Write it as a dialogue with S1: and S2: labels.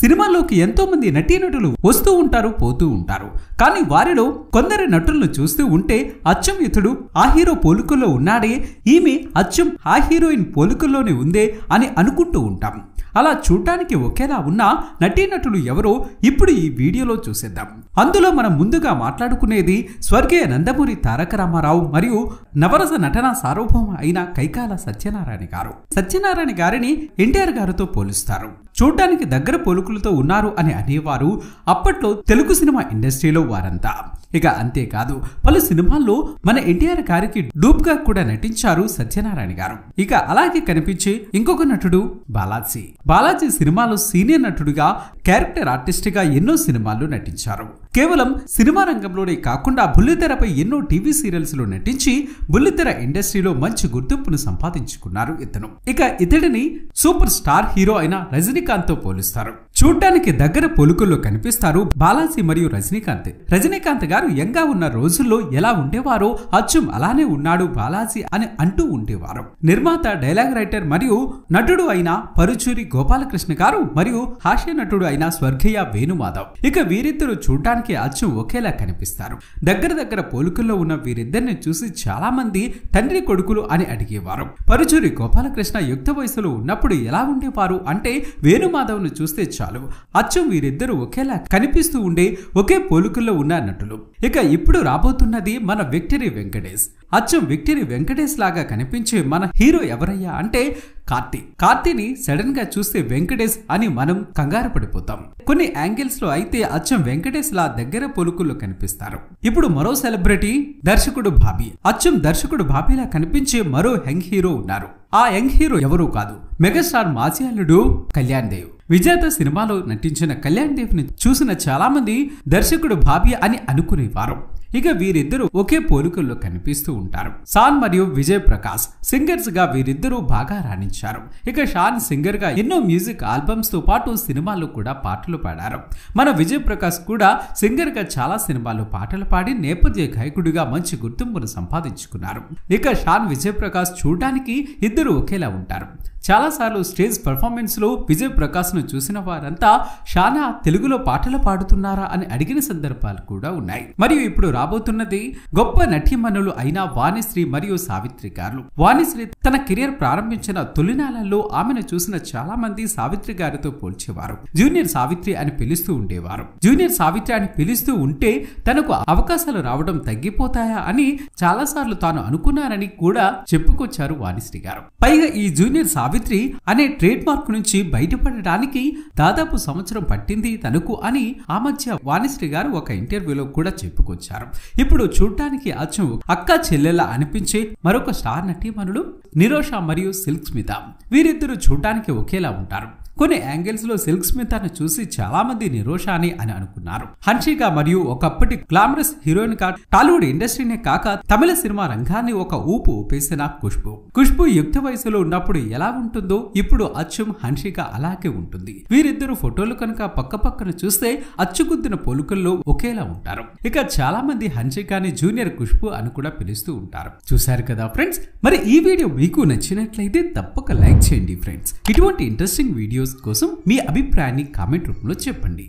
S1: సినిమాల్లోకి ఎంతో మంది నటీనటులు వస్తూ ఉంటారు పోతూ ఉంటారు కానీ వారిలో కొందరి నటులను చూస్తూ ఉంటే అచ్చం ఇతడు ఆ హీరో పోలుకల్లో ఉన్నాడే ఈమె అచ్చం ఆ హీరోయిన్ పోలుకల్లోనే ఉందే అని అనుకుంటూ ఉంటాం అలా చూడటానికి ఒకేలా ఉన్న నటీనటులు ఎవరో ఇప్పుడు ఈ వీడియోలో చూసేద్దాం అందులో మనం ముందుగా మాట్లాడుకునేది స్వర్గీయ నందమూరి తారక రామారావు మరియు నవరస నటన సార్వభౌమ అయిన కైకాల సత్యనారాయణ గారు సత్యనారాయణ గారిని ఎన్టీఆర్ గారితో పోలుస్తారు చూడటానికి దగ్గర పోలుకులతో ఉన్నారు అని అనేవారు అప్పట్లో తెలుగు సినిమా ఇండస్ట్రీలో వారంతా ఇక అంతేకాదు పలు సినిమాల్లో మన ఎన్టీఆర్ గారికి డూప్ గా కూడా నటించారు సత్యనారాయణ గారు ఇక అలాగే కనిపించే ఇంకొక నటుడు బాలాజీ బాలాజీ సినిమాలో సీనియర్ నటుడుగా క్యారెక్టర్ ఆర్టిస్ట్ గా ఎన్నో సినిమాలు నటించారు కేవలం సినిమా రంగంలోనే కాకుండా బుల్లితెరపై ఎన్నో టీవీ సీరియల్స్ లో నటించి బుల్లితెర ఇండస్ట్రీలో మంచి గుర్తింపును సంపాదించుకున్నారు ఇతను ఇక ఇతడిని సూపర్ స్టార్ హీరో అయిన రజనీకాంత్ తో పోలుస్తారు చూడ్డానికి దగ్గర పొలుకుల్లో కనిపిస్తారు బాలాజీ మరియు రజనీకాంత్ రజనీకాంత్ గారు యంగా ఉన్న రోజుల్లో ఎలా ఉండేవారో అచ్చం అలానే ఉన్నాడు బాలాజీ అని అంటూ ఉండేవారు నిర్మాత డైలాగ్ రైటర్ మరియు నటుడు అయిన పరుచూరి గోపాలకృష్ణ గారు మరియు హాస్య నటుడు అయిన స్వర్గీయ వేణుమాధవ్ ఇక వీరిద్దరు చూడ్డానికి చూడడానికి అచ్చు ఒకేలా కనిపిస్తారు దగ్గర దగ్గర పోలికల్లో ఉన్న వీరిద్దరిని చూసి చాలా మంది తండ్రి కొడుకులు అని అడిగేవారు పరుచూరి గోపాలకృష్ణ యుక్త వయసులో ఉన్నప్పుడు ఎలా ఉండేవారు అంటే ను చూస్తే చాలు అచ్చు వీరిద్దరూ ఒకేలా కనిపిస్తూ ఉండే ఒకే పోలికల్లో ఉన్న నటులు ఇక ఇప్పుడు రాబోతున్నది మన విక్టరీ వెంకటేష్ అచ్చం విక్టరీ వెంకటేష్ లాగా కనిపించే మన హీరో ఎవరయ్యా అంటే కార్తీ కార్తీని సడన్ గా చూస్తే వెంకటేష్ అని మనం కంగారు పడిపోతాం కొన్ని యాంగిల్స్ లో అయితే అచ్చం వెంకటేష్ లా దగ్గర పొలుకుల్లో కనిపిస్తారు ఇప్పుడు మరో సెలబ్రిటీ దర్శకుడు భాబీ అచ్చం దర్శకుడు భాబీలా కనిపించే మరో యంగ్ హీరో ఉన్నారు ఆ యంగ్ హీరో ఎవరూ కాదు మెగాస్టార్ మాజీ కళ్యాణ్ దేవ్ విజేత సినిమాలో నటించిన కళ్యాణ్ దేవ్ ని చూసిన చాలా మంది దర్శకుడు భాబీ అని అనుకునేవారు ఇక వీరిద్దరూ ఒకే పోలికల్లో కనిపిస్తూ ఉంటారు షాన్ మరియు విజయ్ ప్రకాష్ సింగర్స్ గా వీరిద్దరూ బాగా రాణించారు ఇక షాన్ సింగర్ గా ఎన్నో మ్యూజిక్ ఆల్బమ్స్ తో పాటు సినిమాల్లో కూడా పాటలు పాడారు మన విజయ్ ప్రకాష్ కూడా సింగర్ గా చాలా సినిమాల్లో పాటలు పాడి నేపథ్య గాయకుడిగా మంచి గుర్తింపును సంపాదించుకున్నారు ఇక షాన్ విజయ్ ప్రకాష్ చూడడానికి ఇద్దరు ఒకేలా ఉంటారు చాలాసార్లు స్టేజ్ పెర్ఫార్మెన్స్లో విజయ్ ప్రకాష్ను చూసిన వారంతా షానా తెలుగులో పాటలు పాడుతున్నారా అని అడిగిన సందర్భాలు కూడా ఉన్నాయి మరియు ఇప్పుడు రాబోతున్నది గొప్ప నటీమణులు అయిన వాణిశ్రీ మరియు సావిత్రి గారు వాణిశ్రీ తన కెరీర్ ప్రారంభించిన తొలినాళ్లలో ఆమెను చూసిన చాలా మంది సావిత్రి గారితో పోల్చేవారు జూనియర్ సావిత్రి అని పిలుస్తూ ఉండేవారు జూనియర్ సావిత్రి అని పిలుస్తూ ఉంటే తనకు అవకాశాలు రావడం తగ్గిపోతాయా అని చాలాసార్లు తాను అనుకున్నారని కూడా చెప్పుకొచ్చారు వాణిశ్రీ గారు పైగా ఈ జూనియర్ సావిత్రి అనే ట్రేడ్ మార్క్ నుంచి బయటపడడానికి దాదాపు సంవత్సరం పట్టింది తనకు అని ఆ మధ్య వాణిశ్రీ గారు ఒక ఇంటర్వ్యూలో కూడా చెప్పుకొచ్చారు ఇప్పుడు చూడటానికి అచ్చం అక్క చెల్లెల అనిపించే మరొక స్టార్ నటీమణులు నిరోష మరియు సిల్క్ స్మిత వీరిద్దరూ చూడటానికి ఒకేలా ఉంటారు కొన్ని లో సిల్క్ స్మిత్ అని చూసి చాలా మంది నిరోషాని అని అనుకున్నారు హన్షిగా మరియు ఒకప్పటి గ్లామరస్ హీరోయిన్ గా టాలీవుడ్ ఇండస్ట్రీనే కాక తమిళ సినిమా రంగాన్ని ఒక ఊపు ఊపేసిన ఖుష్బు ఖుష్బు యుక్త వయసులో ఉన్నప్పుడు ఎలా ఉంటుందో ఇప్పుడు అచ్చుం హన్షిగా అలాగే ఉంటుంది వీరిద్దరు ఫోటోలు కనుక పక్క పక్కన చూస్తే అచ్చుగుద్దిన పోలుకల్లో ఒకేలా ఉంటారు ఇక చాలా మంది హన్షికాని జూనియర్ ఖుష్బు అని కూడా పిలుస్తూ ఉంటారు చూశారు కదా ఫ్రెండ్స్ మరి ఈ వీడియో మీకు నచ్చినట్లయితే తప్పక లైక్ చేయండి ఫ్రెండ్స్ ఇటువంటి ఇంట్రెస్టింగ్ వీడియోస్ కోసం మీ అభిప్రాయాన్ని కామెంట్ రూపంలో చెప్పండి